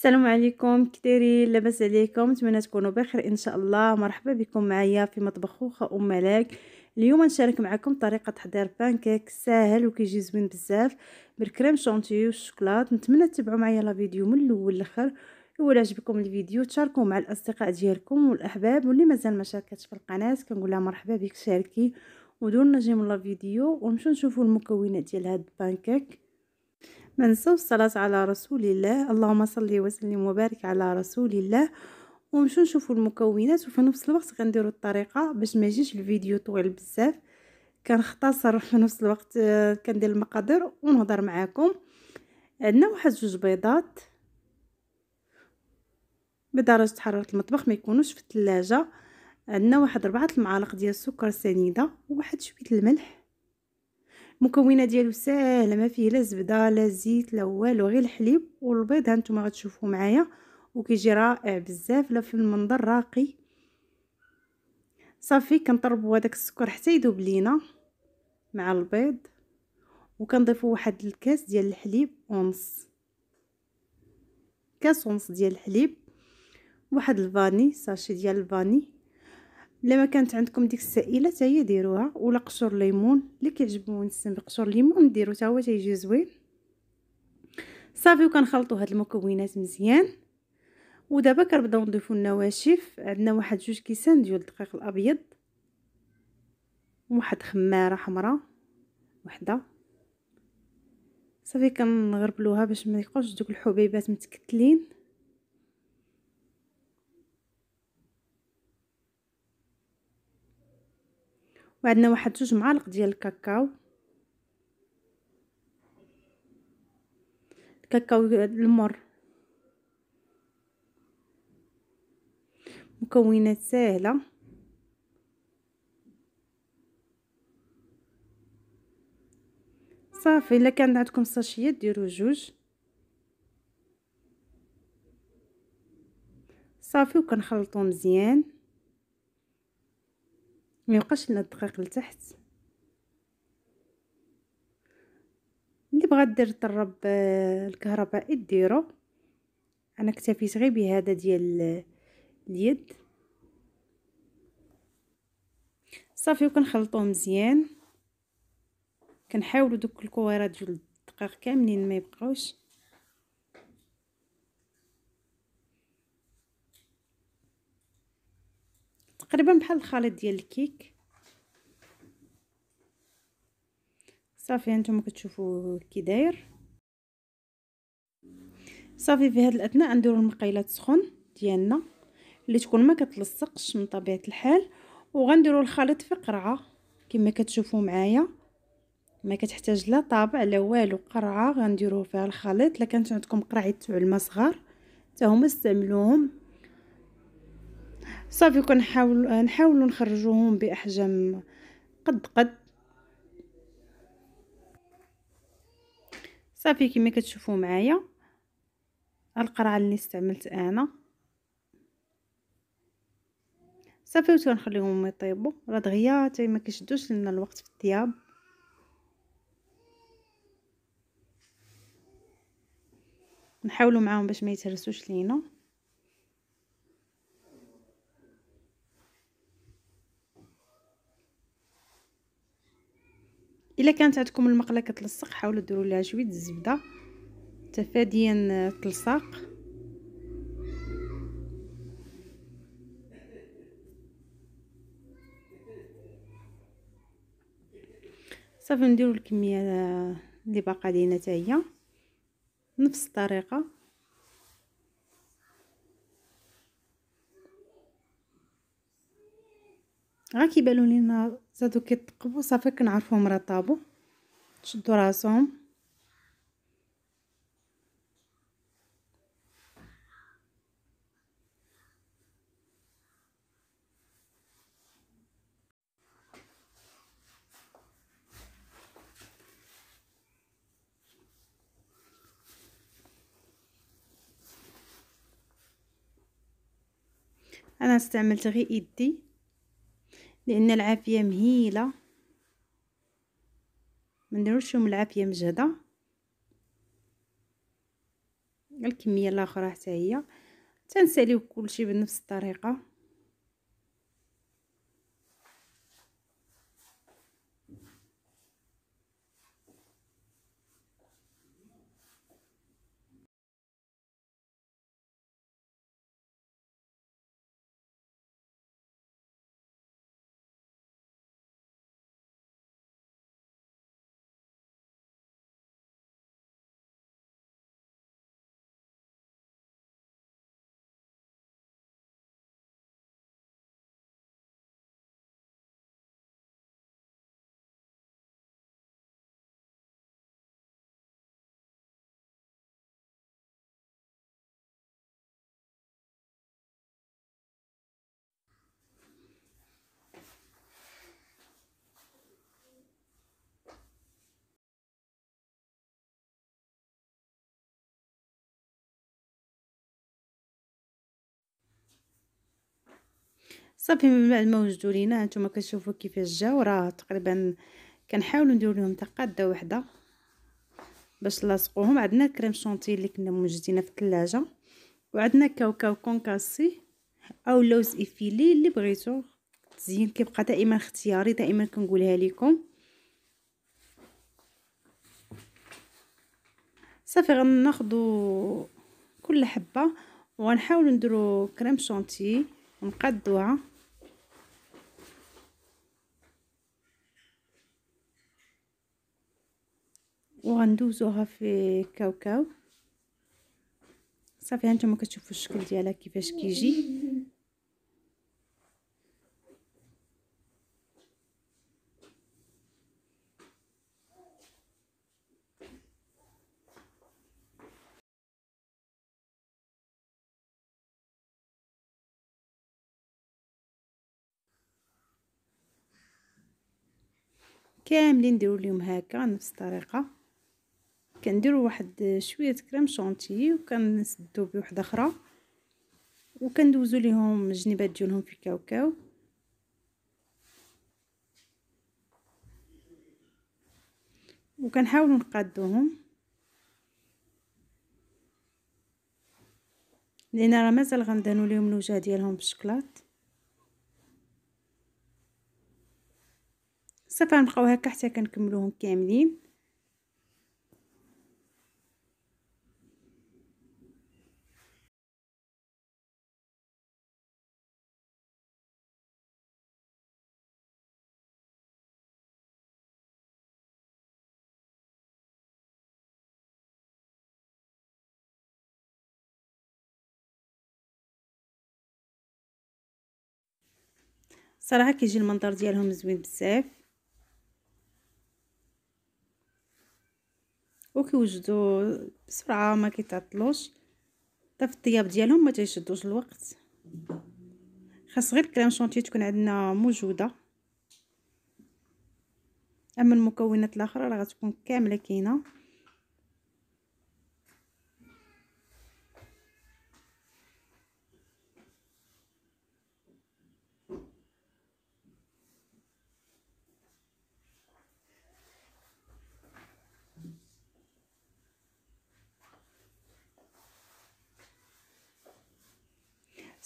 السلام عليكم كديري لاباس عليكم نتمنى تكونوا بخير ان شاء الله مرحبا بكم معايا في مطبخ خوخه ام ملاك اليوم نشارك معكم طريقه تحضير بانكيك ساهل وكيجي زوين بزاف بالكريم شونتيي والشوكولات نتمنى تتبعوا معايا لا فيديو من الاول للاخر ولا عجبكم الفيديو تشاركوه مع الاصدقاء ديالكم والاحباب واللي مازال ما شاركتش في القناه كنقول لها مرحبا بك شاركي ودور نجي من لا فيديو ونمشيو نشوفوا المكونات ديال هاد البانكيك ما ننساوش الصلاة على رسول الله اللهم صل وسلم وبارك على رسول الله ومشو نشوفوا المكونات وفي نفس الوقت غنديروا الطريقه باش ما يجيش الفيديو طويل بزاف كنختصر في نفس الوقت آه، كندير المقادير ونهضر معاكم عندنا واحد جوج بيضات بدرجه حراره المطبخ ما يكونوش في الثلاجه عندنا واحد ربعة المعالق ديال السكر سنيده وواحد شويه الملح المكونات ديالو ساهله ما فيه لا زبده لا زيت لا والو غير الحليب والبيض ها نتوما غتشوفوا معايا وكيجي رائع بزاف لا في المنظر راقي صافي كنطربوا هذاك السكر حتى يذوب لينا مع البيض وكنضيفوا واحد الكاس ديال الحليب ونص كاس ونص ديال الحليب واحد الفاني ساشي ديال الفاني الا ما كانت عندكم ديك السائله حتى ديروها ولا قشور ليمون اللي كيعجبو نسم بقشور الليمون ديرو حتى هو تيجي زوين صافي وكنخلطوا هاد المكونات مزيان ودابا كنبداو نضيفو النواشف عندنا واحد جوج كيسان ديال الدقيق الابيض واحد خماره حمراء وحده صافي كنغربلوها باش ما يبقاوش دوك الحبيبات متكتلين وعندنا واحد جوج معالق ديال الكاكاو الكاكاو المر مكونات سهله صافي الا كان عندكم صاشيات ديروا جوج صافي وكنخلطو مزيان ما يبقاش لنا الدقيق لتحت اللي بغا دير طرب آه، الكهرباء ديرو انا اكتفيت غير بهذا ديال آه، اليد صافي وكنخلطوه مزيان كنحاولوا دوك الكويرات ديال الدقيق كاملين ما يبقاوش تقريبا بحال الخليط ديال الكيك صافي هانتوما كتشوفوا كي داير صافي في هذه الاثناء نديروا المقيله سخون ديالنا اللي تكون ما كتلصقش من طبيعه الحال وغنديروا الخليط في قرعه كما كتشوفوا معايا ما كتحتاج لا طابع لا والو قرعه غنديروا فيها الخليط الا كانت عندكم قرعه تاع الماء صغار حتى هما استعملوهم صافي كنحاول نحاولوا نخرجوهم باحجام قد قد صافي كما كتشوفوا معايا القرعه اللي استعملت انا صافي وتو نخليهم يطيبوا راه دغيا حتى ما كيشدوش لنا الوقت في الثياب نحاولوا معاهم باش ما يتهرسوش لينا الا كانت عندكم المقله كتلصق حاولوا ديروا لها شويه الزبده تفاديا تلصق صافي نديرو الكميه اللي باقا لينا حتى هي نفس الطريقه غا كيبانوا لينا زادو كيتقبوا صافي كنعرفوهم راه طابو شدوا راسهم انا استعملت غير يدي لان العافيه مهيله ما نديروش لهم العافيه مجهده الكميه الاخرى حتى هي تنساليو كلشي بنفس الطريقه صافي من بعد ما وجدوا لينا هانتوما كتشوفوا كيفاش جاو راه تقريبا كنحاولوا نديروا لهم تقاده وحده باش نلاصقوهم عندنا كريم شونتي اللي كنا موجدينه في الثلاجه وعندنا كاوكاو كونكاسي او لوز افيلي اللي بغيتو التزيين كيبقى دائما اختياري دائما كنقولها لكم صافي غناخذوا كل حبه وغنحاولو نديروا كريم شونتي ونقادوها وغندوزوها في كاوكاو صافي هانتوما كتشوفوا الشكل ديالها كيفاش كيجي كاملين نديرو اليوم هكا نفس الطريقه كنديرو واحد شويه كريم شونتي وكنسدو بوحده اخرى وكندوزو ليهم الجنيبات ديالهم في الكاوكاو وكنحاولوا نقادوهم لان راه مازال غندهنوا ليهم الوجه ديالهم بالشكلاط صافي غنبقاو هكا حتى كنكملوهم كاملين صراحه كيجي المنظر ديالهم زوين بزاف وكيوجدوا بسرعه ما كيتعطلوش حتى في الطياب ديالهم ما تيشدوش الوقت خاص غير كريم شونتي تكون عندنا موجوده اما المكونات الاخرى راه غتكون كامله كاينه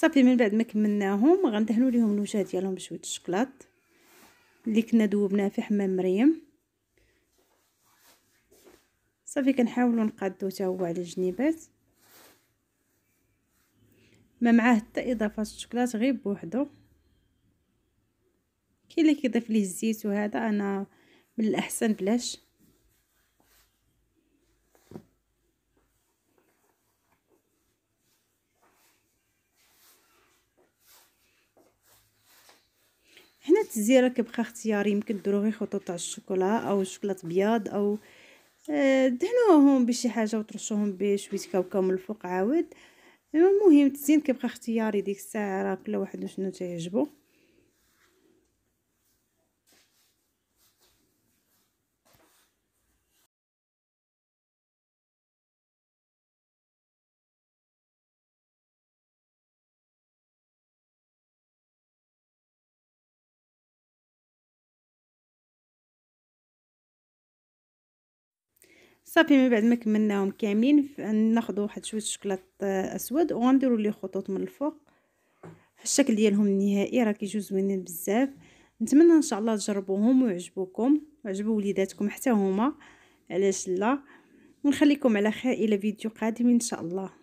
صافي من بعد ما كملناهم غندهنوا ليهم الوجه ديالهم بشويه الشكلاط اللي كنا دوبناه في حمام مريم صافي كنحاولوا نقادو حتى هو على الجنيبات ما معاه حتى اضافات الشكلاط غير بوحدو كاين اللي كيضيف ليه الزيت وهذا انا من الاحسن بلاش التزييره كيبقى اختياري يمكن ديروا غير خطوط تاع الشوكولا او شوكولات بياض او آه، دهنوهم بشي حاجه وترشوهم بشويه كاوكاو من الفوق عاود المهم تزين كيبقى اختياري ديك الساعه راه كل واحد شنو تعجبو صافي من بعد ما كملناهم كاملين ناخذ واحد شويه الشكلاط اسود وغنديروا ليه خطوط من الفوق الشكل ديالهم النهائي راه كيجيو زوينين بزاف نتمنى ان شاء الله تجربوهم ويعجبوكم ويعجبوا وليداتكم حتى هما علاش لا ونخليكم على خير الى فيديو قادم ان شاء الله